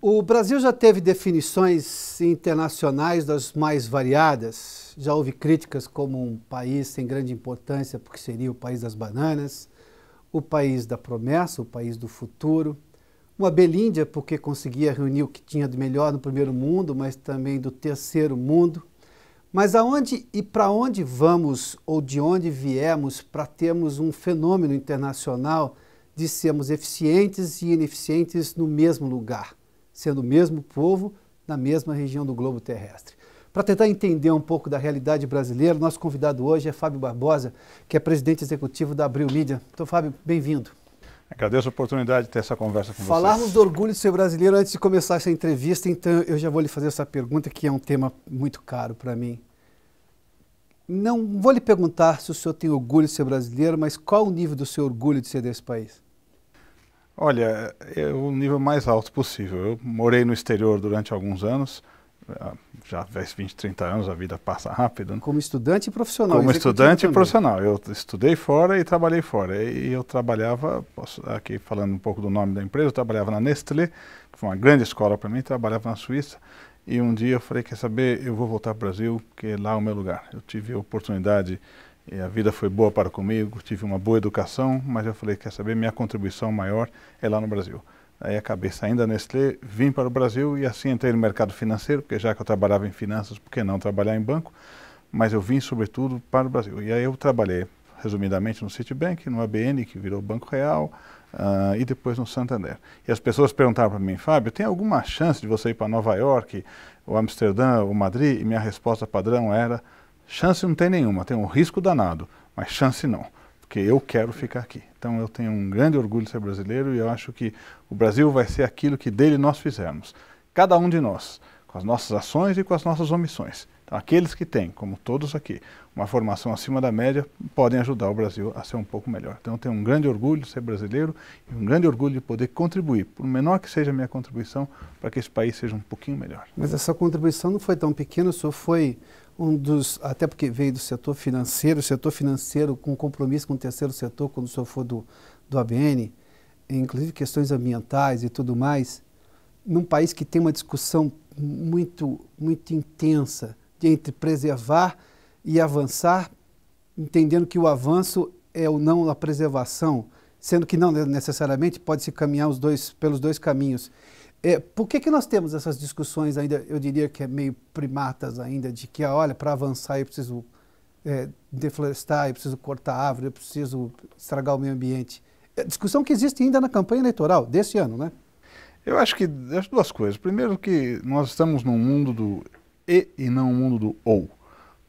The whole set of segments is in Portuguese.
O Brasil já teve definições internacionais das mais variadas. Já houve críticas como um país sem grande importância, porque seria o país das bananas, o país da promessa, o país do futuro. Uma Belíndia, porque conseguia reunir o que tinha de melhor no primeiro mundo, mas também do terceiro mundo. Mas aonde e para onde vamos ou de onde viemos para termos um fenômeno internacional de sermos eficientes e ineficientes no mesmo lugar? sendo o mesmo povo na mesma região do globo terrestre. Para tentar entender um pouco da realidade brasileira, nosso convidado hoje é Fábio Barbosa, que é presidente executivo da Abril Mídia. Então, Fábio, bem-vindo. Agradeço a oportunidade de ter essa conversa com Falarmos vocês. Falarmos do orgulho de ser brasileiro antes de começar essa entrevista, então eu já vou lhe fazer essa pergunta, que é um tema muito caro para mim. Não vou lhe perguntar se o senhor tem orgulho de ser brasileiro, mas qual o nível do seu orgulho de ser desse país? Olha, é, é o nível mais alto possível. Eu morei no exterior durante alguns anos, ah, já faz 20, 30 anos, a vida passa rápido. Né? Como estudante e profissional. Como estudante e profissional. Eu estudei fora e trabalhei fora. E eu trabalhava, aqui falando um pouco do nome da empresa, eu trabalhava na Nestlé, que foi uma grande escola para mim, trabalhava na Suíça. E um dia eu falei, quer saber, eu vou voltar para o Brasil, porque lá é o meu lugar. Eu tive a oportunidade de e a vida foi boa para comigo, tive uma boa educação, mas eu falei, quer saber, minha contribuição maior é lá no Brasil. Aí acabei saindo da Nestlé, vim para o Brasil e assim entrei no mercado financeiro, porque já que eu trabalhava em finanças, por que não trabalhar em banco? Mas eu vim sobretudo para o Brasil. E aí eu trabalhei, resumidamente, no Citibank, no ABN, que virou Banco Real, Uh, e depois no Santander. E as pessoas perguntavam para mim, Fábio, tem alguma chance de você ir para Nova York, ou Amsterdã, ou Madrid? E minha resposta padrão era, Chance não tem nenhuma, tem um risco danado, mas chance não, porque eu quero ficar aqui. Então eu tenho um grande orgulho de ser brasileiro e eu acho que o Brasil vai ser aquilo que dele nós fizermos, cada um de nós, com as nossas ações e com as nossas omissões. Então aqueles que têm, como todos aqui, uma formação acima da média, podem ajudar o Brasil a ser um pouco melhor. Então eu tenho um grande orgulho de ser brasileiro e um grande orgulho de poder contribuir, por menor que seja a minha contribuição, para que esse país seja um pouquinho melhor. Mas essa contribuição não foi tão pequena, só foi um dos, até porque veio do setor financeiro, setor financeiro com compromisso com o terceiro setor, quando o senhor for do, do ABN, inclusive questões ambientais e tudo mais, num país que tem uma discussão muito, muito intensa de entre preservar e avançar, entendendo que o avanço é o não a preservação, sendo que não necessariamente pode se caminhar os dois, pelos dois caminhos. É, por que, que nós temos essas discussões ainda, eu diria que é meio primatas ainda, de que, olha, para avançar eu preciso é, deflorestar, eu preciso cortar árvore, eu preciso estragar o meio ambiente? É discussão que existe ainda na campanha eleitoral desse ano, né? Eu acho que as duas coisas. Primeiro que nós estamos num mundo do e e não um mundo do ou.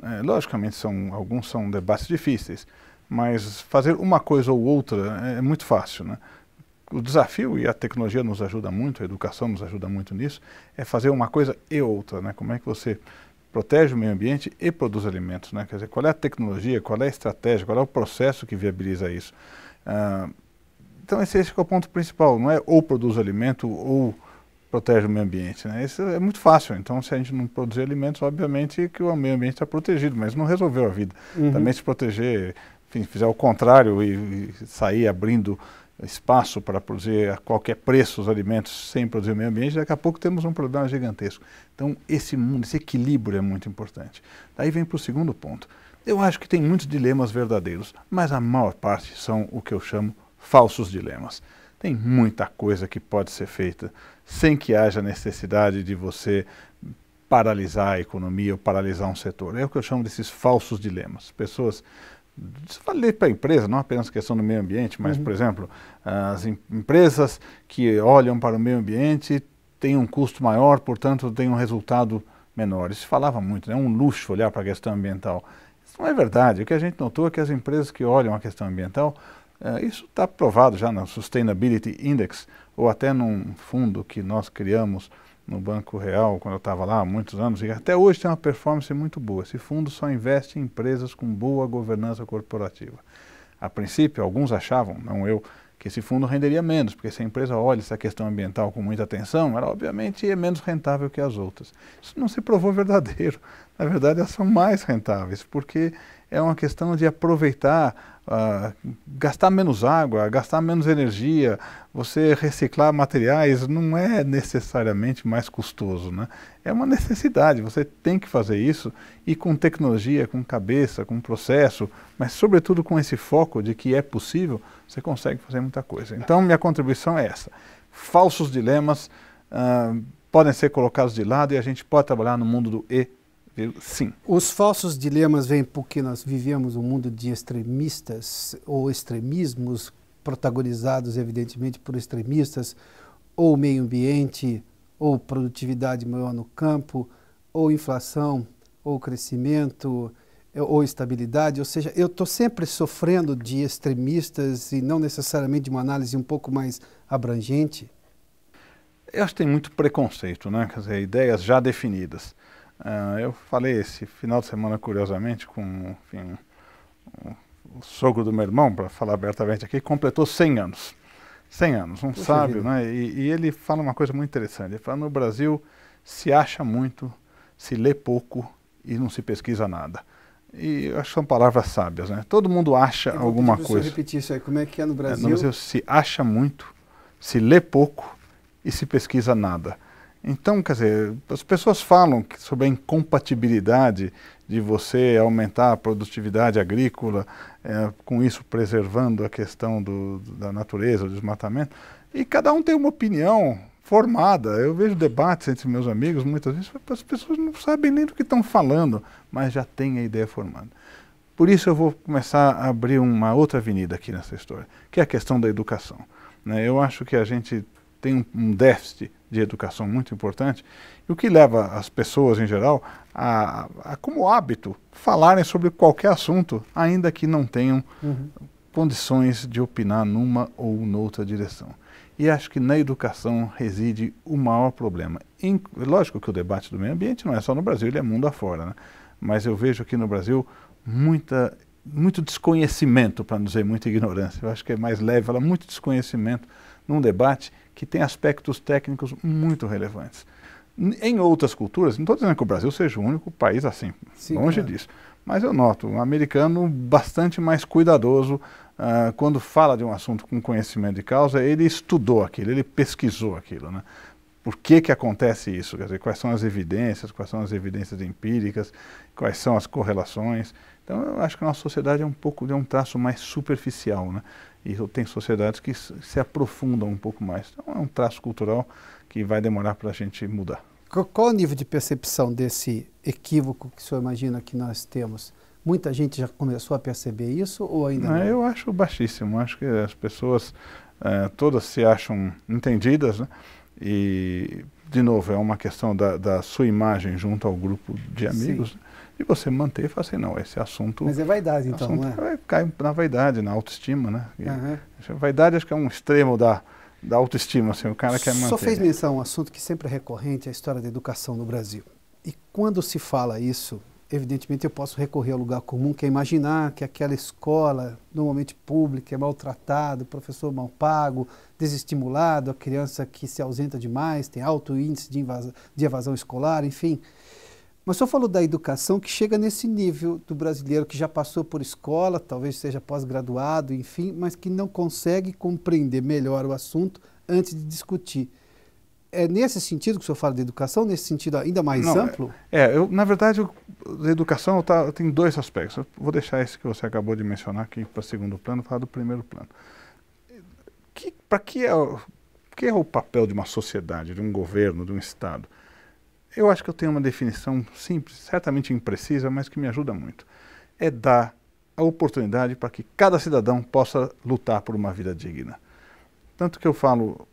É, logicamente, são, alguns são debates difíceis, mas fazer uma coisa ou outra é, é muito fácil, né? o desafio, e a tecnologia nos ajuda muito, a educação nos ajuda muito nisso, é fazer uma coisa e outra, né? Como é que você protege o meio ambiente e produz alimentos, né? Quer dizer, qual é a tecnologia, qual é a estratégia, qual é o processo que viabiliza isso? Ah, então esse, esse é o ponto principal, não é ou produz alimento ou protege o meio ambiente, né? Isso é muito fácil. Então, se a gente não produzir alimentos, obviamente que o meio ambiente está protegido, mas não resolveu a vida. Uhum. Também se proteger, enfim, fizer o contrário e, e sair abrindo espaço para produzir a qualquer preço os alimentos sem produzir o meio ambiente, daqui a pouco temos um problema gigantesco. Então, esse mundo, esse equilíbrio é muito importante. Daí vem para o segundo ponto. Eu acho que tem muitos dilemas verdadeiros, mas a maior parte são o que eu chamo falsos dilemas. Tem muita coisa que pode ser feita sem que haja necessidade de você paralisar a economia ou paralisar um setor. É o que eu chamo desses falsos dilemas. Pessoas isso vale para a empresa, não apenas questão do meio ambiente, mas, uhum. por exemplo, as em empresas que olham para o meio ambiente têm um custo maior, portanto, têm um resultado menor. Isso falava muito, é né? um luxo olhar para a questão ambiental. Isso não é verdade. O que a gente notou é que as empresas que olham a questão ambiental, uh, isso está provado já no Sustainability Index, ou até num fundo que nós criamos no Banco Real, quando eu estava lá há muitos anos, e até hoje tem uma performance muito boa. Esse fundo só investe em empresas com boa governança corporativa. A princípio, alguns achavam, não eu, que esse fundo renderia menos, porque se a empresa olha essa questão ambiental com muita atenção, ela obviamente é menos rentável que as outras. Isso não se provou verdadeiro. Na verdade, elas são mais rentáveis, porque é uma questão de aproveitar uh, gastar menos água, gastar menos energia, você reciclar materiais não é necessariamente mais custoso, né? É uma necessidade, você tem que fazer isso e com tecnologia, com cabeça, com processo, mas sobretudo com esse foco de que é possível, você consegue fazer muita coisa. Então minha contribuição é essa. Falsos dilemas uh, podem ser colocados de lado e a gente pode trabalhar no mundo do e eu, sim. Os falsos dilemas vêm porque nós vivemos um mundo de extremistas ou extremismos protagonizados, evidentemente, por extremistas, ou meio ambiente, ou produtividade maior no campo, ou inflação, ou crescimento, eh, ou estabilidade. Ou seja, eu estou sempre sofrendo de extremistas e não necessariamente de uma análise um pouco mais abrangente. Eu acho que tem muito preconceito, né? Quer dizer, ideias já definidas. Uh, eu falei esse final de semana, curiosamente, com enfim, um, o sogro do meu irmão, para falar abertamente aqui, completou 100 anos. 100 anos, um Poxa sábio, vida. né? E, e, ele fala uma coisa muito interessante. Ele fala, no Brasil se acha muito, se lê pouco e não se pesquisa nada. E eu acho que são palavras sábias, né? Todo mundo acha eu alguma coisa. Eu repetir isso aí, como é que é no Brasil? É, no Brasil se acha muito, se lê pouco e se pesquisa nada. Então, quer dizer, as pessoas falam sobre a incompatibilidade de você aumentar a produtividade agrícola, é, com isso preservando a questão do, da natureza, do desmatamento, e cada um tem uma opinião formada. Eu vejo debates entre meus amigos muitas vezes, as pessoas não sabem nem do que estão falando, mas já têm a ideia formada. Por isso eu vou começar a abrir uma outra avenida aqui nessa história, que é a questão da educação. Né? Eu acho que a gente tem um, déficit de educação muito importante, e o que leva as pessoas em geral a, a, como hábito, falarem sobre qualquer assunto, ainda que não tenham uhum. condições de opinar numa ou noutra direção. E acho que na educação reside o maior problema. Em, lógico que o debate do meio ambiente não é só no Brasil, ele é mundo afora. Né? Mas eu vejo aqui no Brasil muita, muito desconhecimento, para não dizer muita ignorância. Eu acho que é mais leve falar muito desconhecimento num debate que tem aspectos técnicos muito relevantes. Em outras culturas, não estou dizendo que o Brasil seja o único país assim, Sim, longe claro. disso, mas eu noto um americano bastante mais cuidadoso uh, quando fala de um assunto com conhecimento de causa, ele estudou aquilo, ele pesquisou aquilo, né? Por que, que acontece isso? Quer dizer, quais são as evidências, quais são as evidências empíricas, quais são as correlações. Então, eu acho que a nossa sociedade é um pouco de é um traço mais superficial, né? E tem sociedades que se aprofundam um pouco mais. Então é um traço cultural que vai demorar para a gente mudar. Qual o nível de percepção desse equívoco que o senhor imagina que nós temos? Muita gente já começou a perceber isso ou ainda não? Ah, não? Eu acho baixíssimo. Acho que as pessoas eh, todas se acham entendidas, né? E de novo, é uma questão da, da, sua imagem junto ao grupo de amigos, Sim. e você manter e falar assim, não, esse assunto... Mas é vaidade, então, não é? na vaidade, na autoestima, né? Uhum. Vaidade acho que é um extremo da, da autoestima, assim, o cara quer manter. Só fez né? menção a um assunto que sempre é recorrente, é a história da educação no Brasil. E quando se fala isso, evidentemente eu posso recorrer ao lugar comum, que é imaginar que aquela escola, normalmente pública, é maltratada, o professor mal pago, desestimulado, a criança que se ausenta demais, tem alto índice de, invasão, de evasão escolar, enfim. Mas só falou da educação que chega nesse nível do brasileiro que já passou por escola, talvez seja pós-graduado, enfim, mas que não consegue compreender melhor o assunto antes de discutir é nesse sentido que o senhor fala de educação, nesse sentido ainda mais Não, amplo? É, é, eu, na verdade, a educação tá, tem dois aspectos. Eu vou deixar esse que você acabou de mencionar aqui para o segundo plano, falar do primeiro plano. Que, para que é, que é o papel de uma sociedade, de um governo, de um Estado? Eu acho que eu tenho uma definição simples, certamente imprecisa, mas que me ajuda muito. É dar a oportunidade para que cada cidadão possa lutar por uma vida digna. Tanto que eu falo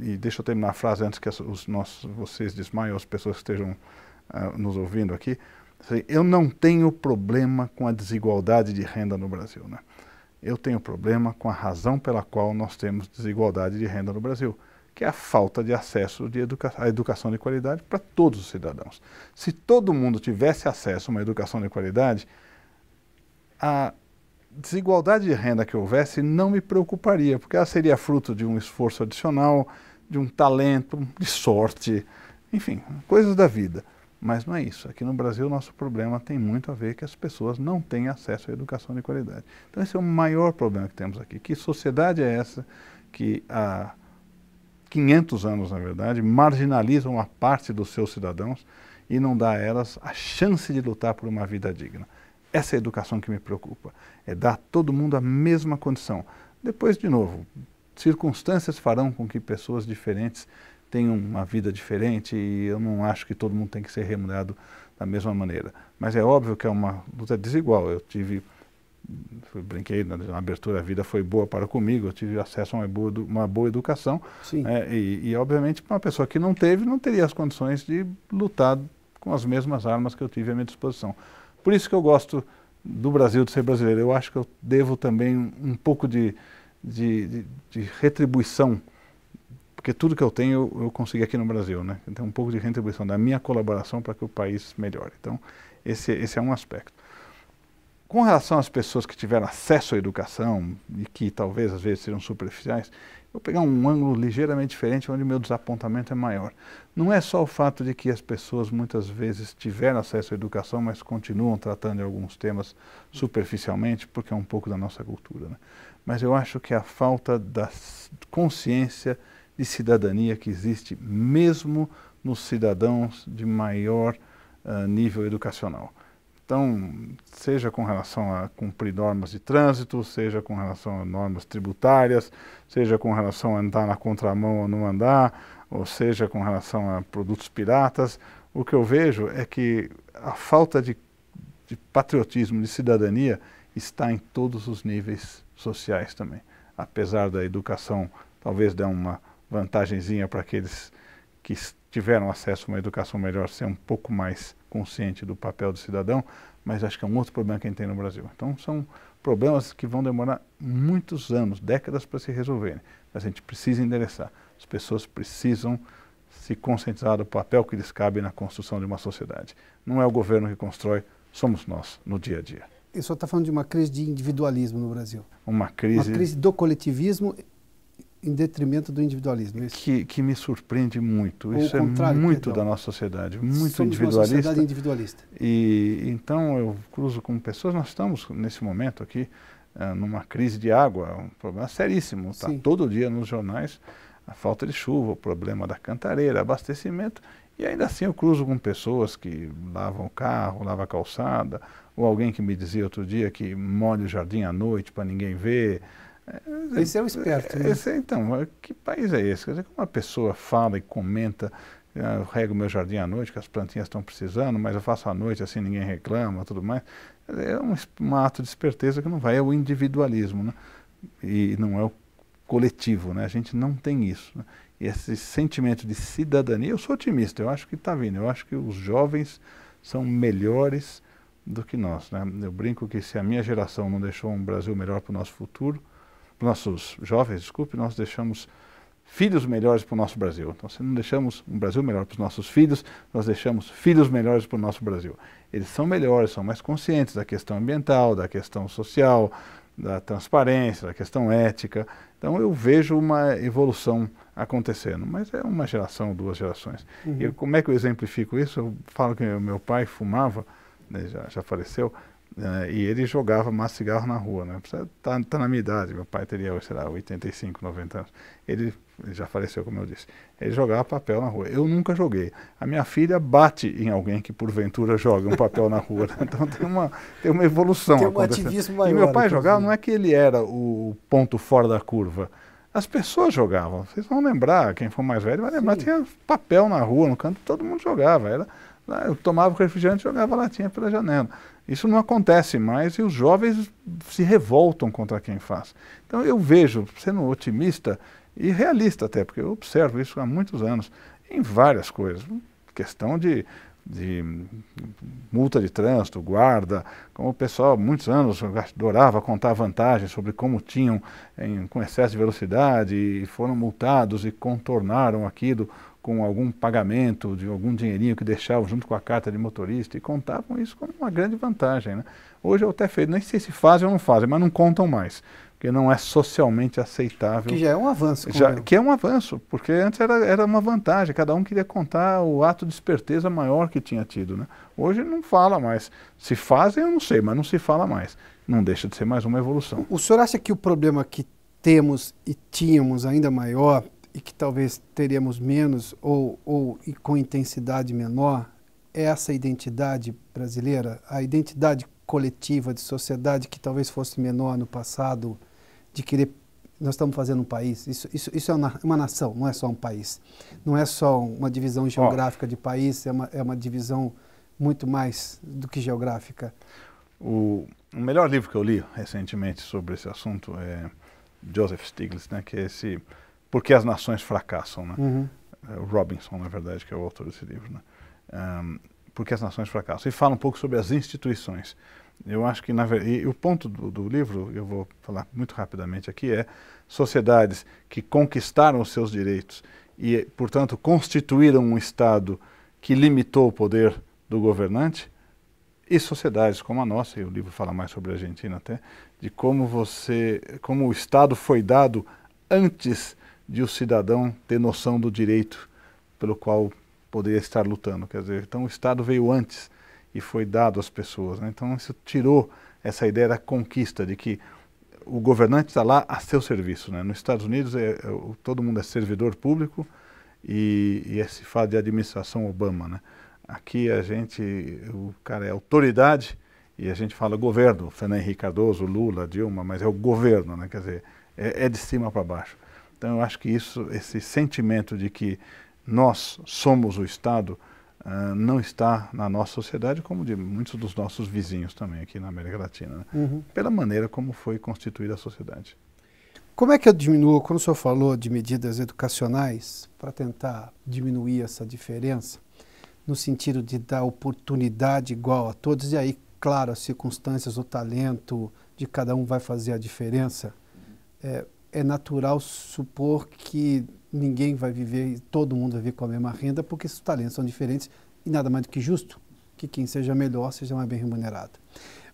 e deixa eu terminar a frase antes que os nossos, vocês desmaiam, as pessoas que estejam uh, nos ouvindo aqui. Assim, eu não tenho problema com a desigualdade de renda no Brasil. Né? Eu tenho problema com a razão pela qual nós temos desigualdade de renda no Brasil, que é a falta de acesso de educa à educação de qualidade para todos os cidadãos. Se todo mundo tivesse acesso a uma educação de qualidade, a desigualdade de renda que houvesse não me preocuparia, porque ela seria fruto de um esforço adicional, de um talento, de sorte, enfim, coisas da vida. Mas não é isso. Aqui no Brasil, o nosso problema tem muito a ver que as pessoas não têm acesso à educação de qualidade. Então, esse é o maior problema que temos aqui. Que sociedade é essa que há 500 anos, na verdade, marginaliza uma parte dos seus cidadãos e não dá a elas a chance de lutar por uma vida digna? Essa é a educação que me preocupa, é dar a todo mundo a mesma condição. Depois, de novo, circunstâncias farão com que pessoas diferentes tenham uma vida diferente e eu não acho que todo mundo tem que ser remunerado da mesma maneira. Mas é óbvio que é uma luta desigual. Eu tive, brinquei na, né, na, abertura, a vida foi boa para comigo, eu tive acesso a uma boa, uma boa educação. É, e, e, obviamente, uma pessoa que não teve, não teria as condições de lutar com as mesmas armas que eu tive à minha disposição. Por isso que eu gosto do Brasil, de ser brasileiro. Eu acho que eu devo também um pouco de, de, de, de retribuição, porque tudo que eu tenho eu, eu consegui aqui no Brasil, né? Então, um pouco de retribuição da minha colaboração para que o país melhore. Então, esse, esse é um aspecto. Com relação às pessoas que tiveram acesso à educação e que talvez às vezes sejam superficiais, Vou pegar um ângulo ligeiramente diferente, onde meu desapontamento é maior. Não é só o fato de que as pessoas muitas vezes tiveram acesso à educação, mas continuam tratando de alguns temas superficialmente, porque é um pouco da nossa cultura. Né? Mas eu acho que a falta da consciência de cidadania que existe, mesmo nos cidadãos de maior uh, nível educacional. Então, seja com relação a cumprir normas de trânsito, seja com relação a normas tributárias, seja com relação a andar na contramão ou não andar, ou seja com relação a produtos piratas, o que eu vejo é que a falta de, de patriotismo, de cidadania, está em todos os níveis sociais também. Apesar da educação talvez dê uma vantagenzinha para aqueles que tiveram acesso a uma educação melhor ser um pouco mais consciente do papel do cidadão, mas acho que é um outro problema que a gente tem no Brasil. Então, são problemas que vão demorar muitos anos, décadas para se resolverem. Mas a gente precisa endereçar. As pessoas precisam se conscientizar do papel que lhes cabe na construção de uma sociedade. Não é o governo que constrói, somos nós, no dia a dia. E o senhor está falando de uma crise de individualismo no Brasil. Uma crise... Uma crise do coletivismo em detrimento do individualismo. É isso. Que, que me surpreende muito. Ou Isso é muito perdão. da nossa sociedade, muito Somos individualista. Uma sociedade individualista. E então eu cruzo com pessoas, nós estamos nesse momento aqui eh, numa crise de água, um problema seríssimo, está todo dia nos jornais a falta de chuva, o problema da cantareira, abastecimento, e ainda assim eu cruzo com pessoas que lavam o carro, lavam a calçada, ou alguém que me dizia outro dia que molha o jardim à noite para ninguém ver, é, esse é o esperto. Né? Esse, é, então, é, que país é esse? Quer dizer, uma pessoa fala e comenta, ah, eu rego meu jardim à noite, que as plantinhas estão precisando, mas eu faço à noite, assim ninguém reclama, tudo mais. É um, um ato de esperteza que não vai, é o individualismo, né? E não é o coletivo, né? A gente não tem isso. Né? E esse sentimento de cidadania, eu sou otimista, eu acho que está vindo, eu acho que os jovens são melhores do que nós, né? Eu brinco que se a minha geração não deixou um Brasil melhor para o nosso futuro, nossos jovens, desculpe, nós deixamos filhos melhores para o nosso Brasil. Então, se não deixamos um Brasil melhor para os nossos filhos, nós deixamos filhos melhores para o nosso Brasil. Eles são melhores, são mais conscientes da questão ambiental, da questão social, da transparência, da questão ética. Então, eu vejo uma evolução acontecendo, mas é uma geração, duas gerações. Uhum. E como é que eu exemplifico isso? Eu falo que meu pai fumava né, já, já faleceu, né, e ele jogava mais cigarro na rua, né? Tá, tá na minha idade, meu pai teria, sei lá, 85, 90 anos. Ele, ele já faleceu, como eu disse. Ele jogava papel na rua. Eu nunca joguei. A minha filha bate em alguém que porventura joga um papel na rua. Né? Então tem uma, tem uma evolução. Tem um ativismo maior. E meu pai né, jogava, não é que ele era o ponto fora da curva. As pessoas jogavam. Vocês vão lembrar, quem for mais velho vai lembrar, Sim. tinha papel na rua, no canto, todo mundo jogava. Era ah, eu tomava refrigerante e jogava latinha pela janela. Isso não acontece mais e os jovens se revoltam contra quem faz. Então eu vejo, sendo otimista e realista até, porque eu observo isso há muitos anos, em várias coisas. Questão de, de multa de trânsito, guarda, como o pessoal muitos anos adorava contar vantagens sobre como tinham em, com excesso de velocidade e foram multados e contornaram aquilo com algum pagamento de algum dinheirinho que deixavam junto com a carta de motorista e contavam isso como uma grande vantagem. Né? Hoje eu até feito, nem sei se fazem ou não fazem, mas não contam mais, porque não é socialmente aceitável. Que já é um avanço. Já, é. que é um avanço, porque antes era, era uma vantagem, cada um queria contar o ato de esperteza maior que tinha tido. Né? Hoje não fala mais. Se fazem, eu não sei, mas não se fala mais. Não deixa de ser mais uma evolução. O senhor acha que o problema que temos e tínhamos ainda maior e que talvez teríamos menos ou, ou e com intensidade menor é essa identidade brasileira, a identidade coletiva de sociedade que talvez fosse menor no passado, de querer. Nós estamos fazendo um país, isso, isso, isso é uma, uma nação, não é só um país. Não é só uma divisão geográfica oh. de país, é uma, é uma divisão muito mais do que geográfica. O, o melhor livro que eu li recentemente sobre esse assunto é Joseph Stiglitz, né, que é esse porque as nações fracassam, né? Uhum. É, Robinson, na verdade, que é o autor desse livro, né? Um, porque as nações fracassam. E fala um pouco sobre as instituições. Eu acho que, na verdade, o ponto do, do, livro, eu vou falar muito rapidamente aqui, é sociedades que conquistaram os seus direitos e, portanto, constituíram um Estado que limitou o poder do governante, e sociedades como a nossa, e o livro fala mais sobre a Argentina até, de como você, como o Estado foi dado antes de o cidadão ter noção do direito pelo qual poderia estar lutando. Quer dizer, então o Estado veio antes e foi dado às pessoas. Né? Então isso tirou essa ideia da conquista, de que o governante está lá a seu serviço. Né? Nos Estados Unidos é, é, todo mundo é servidor público e, e é se fala de administração Obama. Né? Aqui a gente, o cara é autoridade e a gente fala governo, Fernando Henrique Cardoso, Lula, Dilma, mas é o governo, né? quer dizer, é, é de cima para baixo. Então eu acho que isso, esse sentimento de que nós somos o Estado uh, não está na nossa sociedade, como de muitos dos nossos vizinhos também aqui na América Latina, né? uhum. pela maneira como foi constituída a sociedade. Como é que eu diminuo, quando o senhor falou de medidas educacionais para tentar diminuir essa diferença, no sentido de dar oportunidade igual a todos, e aí, claro, as circunstâncias, o talento de cada um vai fazer a diferença. É, é natural supor que ninguém vai viver, todo mundo vai viver com a mesma renda, porque os talentos são diferentes e nada mais do que justo que quem seja melhor seja mais bem remunerado.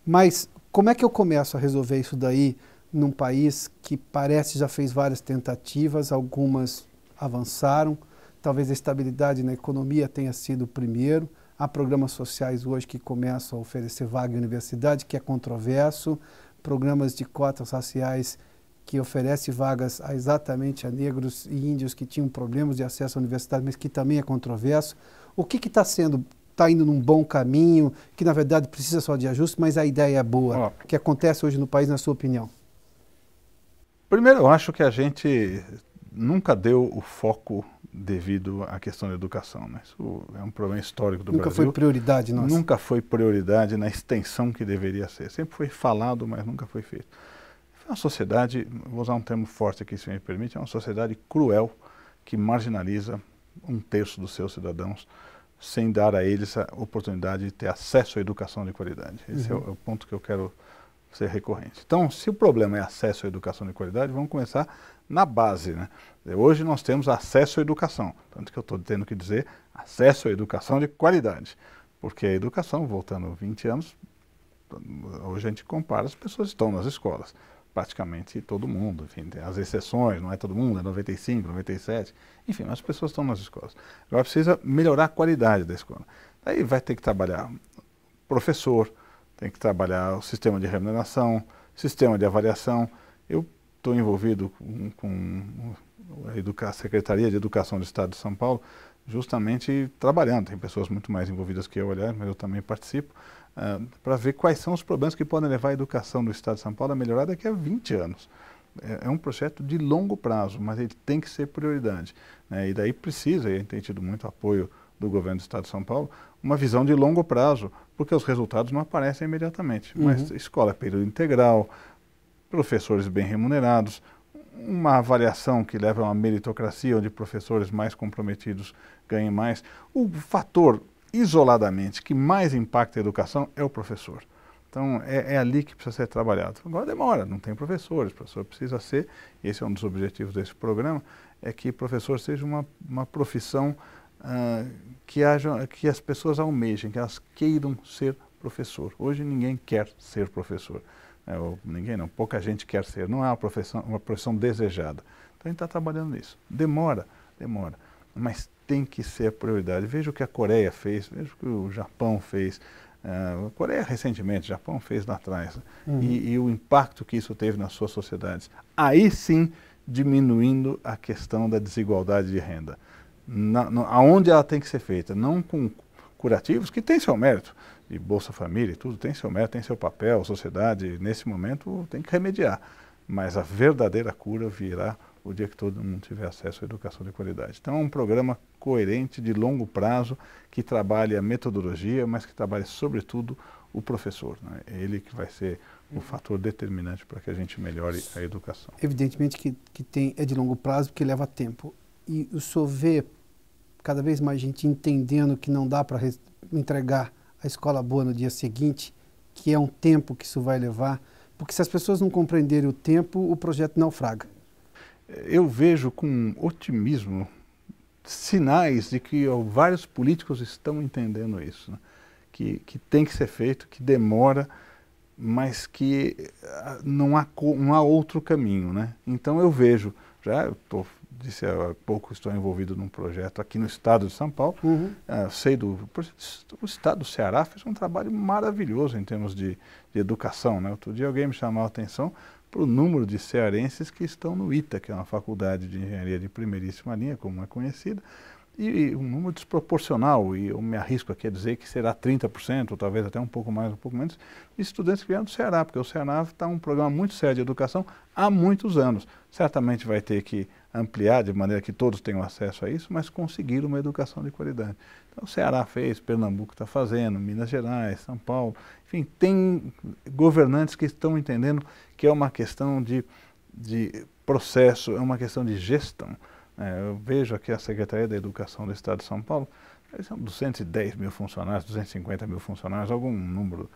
Mas como é que eu começo a resolver isso daí num país que parece já fez várias tentativas, algumas avançaram, talvez a estabilidade na economia tenha sido o primeiro, há programas sociais hoje que começam a oferecer vaga em universidade, que é controverso, programas de cotas raciais que oferece vagas a, exatamente a negros e índios que tinham problemas de acesso à universidade, mas que também é controverso. O que está sendo está indo num bom caminho, que na verdade precisa só de ajuste, mas a ideia é boa. O que acontece hoje no país, na sua opinião? Primeiro, eu acho que a gente nunca deu o foco devido à questão da educação. Né? Isso é um problema histórico do nunca Brasil. Nunca foi prioridade nossa. Nunca foi prioridade na extensão que deveria ser. Sempre foi falado, mas nunca foi feito. É uma sociedade, vou usar um termo forte aqui, se me permite, é uma sociedade cruel que marginaliza um terço dos seus cidadãos sem dar a eles a oportunidade de ter acesso à educação de qualidade. Esse uhum. é, o, uhum. é o ponto que eu quero ser recorrente. Então, se o problema é acesso à educação de qualidade, vamos começar na base. Né? Hoje nós temos acesso à educação, tanto que eu estou tendo que dizer acesso à educação de qualidade, porque a educação, voltando 20 anos, hoje a gente compara, as pessoas estão nas escolas praticamente todo mundo, enfim, as exceções, não é todo mundo, é 95, 97, enfim, as pessoas estão nas escolas. Agora precisa melhorar a qualidade da escola. Aí vai ter que trabalhar professor, tem que trabalhar o sistema de remuneração, sistema de avaliação. Eu estou envolvido com, com a, Educa Secretaria de Educação do Estado de São Paulo, justamente trabalhando. Tem pessoas muito mais envolvidas que eu, aliás, mas eu também participo, uh, ah, para ver quais são os problemas que podem levar a educação do Estado de São Paulo a melhorar daqui a 20 anos. É, é um projeto de longo prazo, mas ele tem que ser prioridade. Né? E daí precisa, e tem tido muito apoio do governo do Estado de São Paulo, uma visão de longo prazo, porque os resultados não aparecem imediatamente. Uhum. Mas escola é período integral, professores bem remunerados, uma avaliação que leva a uma meritocracia onde professores mais comprometidos ganhem mais. O fator isoladamente que mais impacta a educação é o professor. Então, é, é, ali que precisa ser trabalhado. Agora demora, não tem professores, o professor precisa ser, esse é um dos objetivos desse programa, é que professor seja uma, uma profissão ah, que, haja, que as pessoas almejem, que elas queiram ser professor. Hoje ninguém quer ser professor. É, ninguém não, pouca gente quer ser. Não é uma profissão, uma profissão desejada. Então a gente está trabalhando nisso. Demora, demora mas tem que ser a prioridade. Veja o que a Coreia fez, veja o que o Japão fez. Uh, a Coreia recentemente, o Japão fez lá atrás. Né? Uhum. E, e, o impacto que isso teve nas suas sociedades. Aí sim, diminuindo a questão da desigualdade de renda. Na, aonde ela tem que ser feita, não com curativos, que tem seu mérito, e Bolsa Família e tudo, tem seu mérito, tem seu papel, a sociedade, nesse momento, tem que remediar mas a verdadeira cura virá o dia que todo mundo tiver acesso à educação de qualidade. Então é um programa coerente, de longo prazo, que trabalhe a metodologia, mas que trabalhe, sobretudo, o professor. Né? É ele que vai ser o uhum. fator determinante para que a gente melhore a educação. Evidentemente que, que tem, é de longo prazo, porque leva tempo. E o senhor vê cada vez mais gente entendendo que não dá para entregar a escola boa no dia seguinte, que é um tempo que isso vai levar porque se as pessoas não compreenderem o tempo, o projeto naufraga. Eu vejo com otimismo sinais de que ó, vários políticos estão entendendo isso, né? que, que tem que ser feito, que demora, mas que ah, não há, não há outro caminho. Né? Então eu vejo, já estou disse há ah, pouco, estou envolvido num projeto aqui no estado de São Paulo. Uhum. Uh, sei do. O estado do Ceará fez um trabalho maravilhoso em termos de, de educação. Né? Outro dia alguém me chamou a atenção para o número de cearenses que estão no ITA, que é uma faculdade de engenharia de primeiríssima linha, como é conhecida, e um número desproporcional, e eu me arrisco aqui a dizer que será 30%, ou talvez até um pouco mais, um pouco menos, de estudantes que vieram do Ceará, porque o Ceará está um programa muito sério de educação há muitos anos. Certamente vai ter que ampliar de maneira que todos tenham acesso a isso, mas conseguir uma educação de qualidade. Então, o Ceará fez, Pernambuco está fazendo, Minas Gerais, São Paulo, enfim, tem governantes que estão entendendo que é uma questão de, de processo, é uma questão de gestão. É, eu vejo aqui a Secretaria da Educação do Estado de São Paulo, são 210 mil funcionários, 250 mil funcionários, algum número.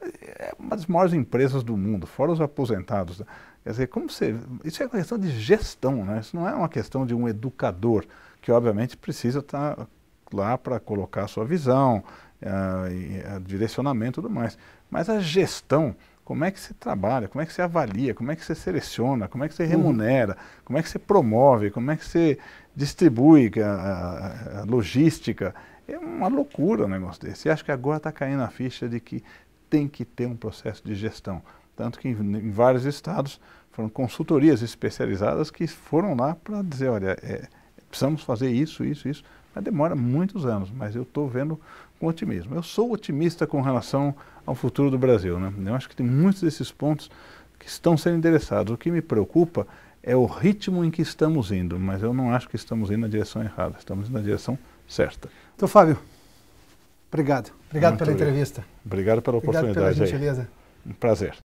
É, é uma das maiores empresas do mundo, fora os aposentados. Né? Quer dizer, como você, isso é uma questão de gestão, né? isso não é uma questão de um educador, que obviamente precisa estar lá para colocar a sua visão, uh, direcionamento e tudo mais. Mas a gestão, como é que se trabalha, como é que se avalia, como é que se seleciona, como é que se uhum. remunera, uhum. como é que se promove, como é que se distribui eh, a, a, a logística. É uma loucura um negócio desse. E acho que agora está caindo a ficha de que tem que ter um processo de gestão. Tanto que em, em vários estados foram consultorias especializadas que foram lá para dizer, olha, é, precisamos fazer isso, isso, isso, mas demora muitos anos, mas eu estou vendo com otimismo. Eu sou otimista com relação ao futuro do Brasil, né? Eu acho que tem muitos desses pontos que estão sendo endereçados. O que me preocupa é o ritmo em que estamos indo, mas eu não acho que estamos indo na direção errada, estamos indo na direção certa. Então, Fábio, obrigado. Obrigado Muito pela entrevista. Obrigado pela oportunidade. Obrigado pela gentileza. Aí. Um prazer.